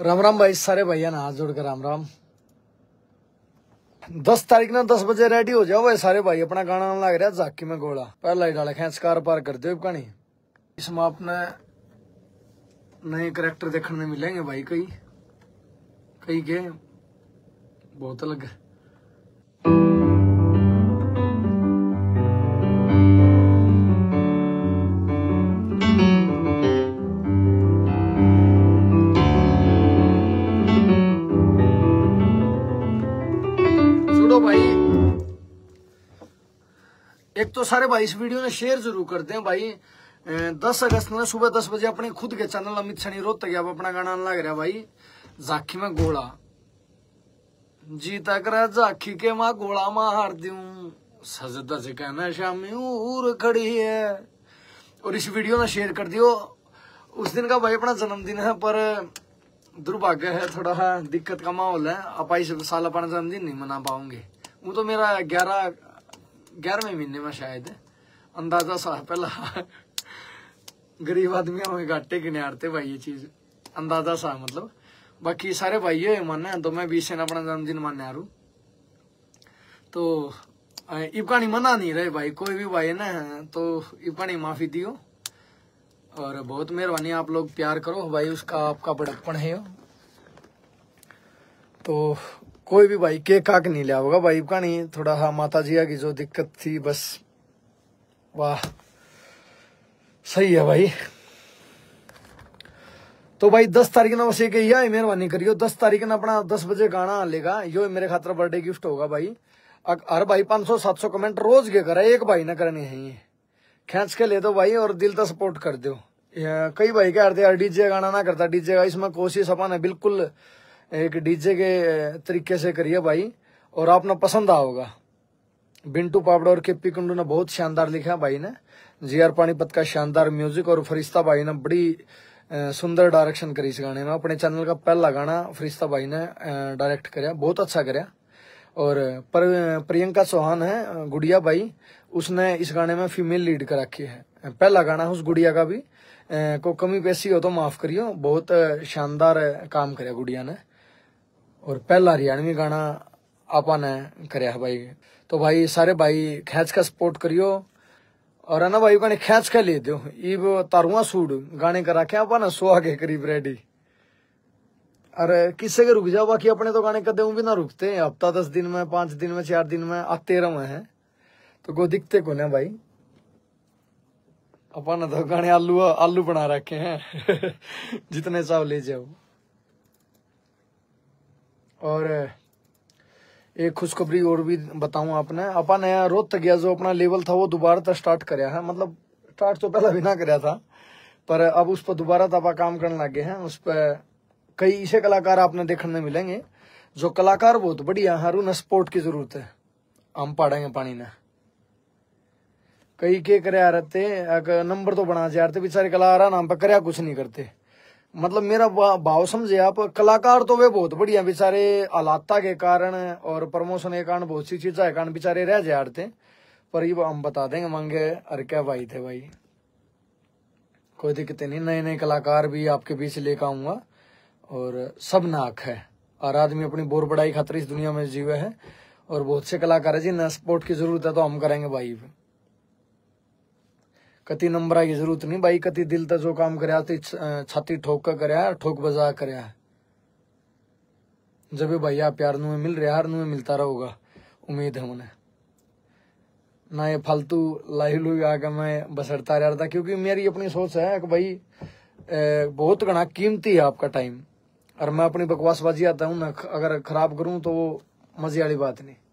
राम राम भाई सारे भैया ने हाथ जोड़कर राम राम दस तारीख ना दस बजे रेडी हो जाओ भाई सारे भाई अपना गाना लग रहा है झाकी में गोला पहला ही डाले कार पार कर दो कहानी इसमें आपने नए करेक्टर देखने मिलेंगे भाई कई कई के बहुत अलग है एक तो सारे भाई इस वीडियो ने शेयर जरूर करते हैं भाई दस अगस्त में सुबह दस बजे अपने खुद के चैनल अमित सनी रोत तक आप अपना गाना लग रहा भाई झाकी में गोला जी तक झाकी के मां गोला मां हार दू सज धज कहना शामी ऊर खड़ी है और इस वीडियो ने शेयर कर दियो उस दिन का भाई अपना जन्मदिन है पर दुर्भाग्य है थोड़ा दिक्कत का माहौल है आप इस साल अपना जन्मदिन नहीं मना पाऊंगे वो तो मेरा ग्यारह ग्यारहवें महीने में शायद अंदाजा सा पहला गरीब आदमी हो घाटे की निहारते भाई ये चीज अंदाजा सा मतलब बाकी सारे भाई हो माने तो मैं बीस सेना अपना जन्मदिन मानने आ रू तो इब मना नहीं रहे भाई कोई भी भाई ना तो इब माफी दियो और बहुत मेहरबानी आप लोग प्यार करो भाई उसका आपका बड़प्पण है तो कोई भी भाई केक काक नहीं लिया होगा भाई का नहीं थोड़ा सा हाँ, माता जी की जो दिक्कत थी बस वाह सही है भाई तो भाई दस तारीख ना बस एक कही है मेहरबानी करियो दस तारीख ना अपना दस बजे गाना लेगा यो मेरे खातर बर्थडे गिफ्ट होगा भाई हर भाई पांच सौ सात सौ कमेंट रोज के करा एक भाई ना करनी है खेच के ले दो भाई और दिल का सपोर्ट कर दो कई भाई कह रहे यार डीजे गाना ना करता डीजे का इसमें कोशिश अपन है बिल्कुल एक डीजे के तरीके से करिए भाई और आप ना पसंद आओगा बिंटू पापड़ और केपी कुंडू ने बहुत शानदार लिखा भाई ने जी आर पानीपत का शानदार म्यूजिक और फरिश्ता भाई ने बड़ी सुंदर डायरेक्शन करी इस गाने में अपने चैनल का पहला गाना फरिश्ता भाई ने डायरेक्ट कर बहुत अच्छा कर और पर, प्रियंका चौहान है गुड़िया भाई उसने इस गाने में फीमेल लीड कर रखी है पहला गाना उस गुड़िया का भी को कमी पैसी हो तो माफ करियो बहुत शानदार काम करे गुड़िया ने और पहला हरियाणवी गाना आपा ने कर भाई तो भाई सारे भाई खेच का सपोर्ट करियो और है ना भाई गाने खेच का ले दो ईब तारुआ सूट गाने करा के आपा ना सो आगे करीब रेडी अरे किससे के रुक जाओ बाकी अपने तो गाने कदम भी ना रुकते हफ्ता दस दिन में पांच दिन में चार दिन में आते तेरह हैं तो को दिखते को ना भाई अपन तो गाने आलू आलू बना रखे हैं जितने चाव ले जाओ और एक खुशखबरी और भी बताऊं आपने अपन रोज गया जो अपना लेवल था वो दोबारा तक स्टार्ट कराया है मतलब स्टार्ट तो पहला भी ना कराया था पर अब उस पर दोबारा तो काम करने गए हैं उस पर कई ऐसे कलाकार आपने देखने मिलेंगे जो कलाकार बहुत बढ़िया हर उन्हें सपोर्ट की जरूरत है हम पाड़ेंगे पानी ने कई के करते नंबर तो बना जा रहे बेचारे कलाकार नाम पर कर कुछ नहीं करते मतलब मेरा भाव समझे आप कलाकार तो वे बहुत बढ़िया बेचारे हालाता के कारण और प्रमोशन के कारण बहुत सी चीजा के कारण बेचारे रह जा थे पर ये हम बता देंगे मांगे अरे क्या भाई थे भाई कोई दिक्कत नहीं नए नए कलाकार भी आपके बीच लेकर आऊंगा और सब नाक है और आदमी अपनी बोर बढ़ाई खातर इस दुनिया में जीवे है और बहुत से कलाकार है जिन्हें सपोर्ट की जरूरत है तो हम करेंगे भाई कति नंबर की जरूरत नहीं भाई कति दिल तक जो काम कर छाती ठोक का ठोक बजा कर जब भाई आप प्यार नु मिल रहा हर नु मिलता रहोगा उम्मीद है उन्हें ना ये फालतू लाही लू आके मैं बसरता रहता था क्योंकि मेरी अपनी सोच है कि भाई ए, बहुत घना कीमती है आपका टाइम और मैं अपनी बकवासबाजी आता हूं ना अगर खराब करूं तो वो मजे वाली बात नहीं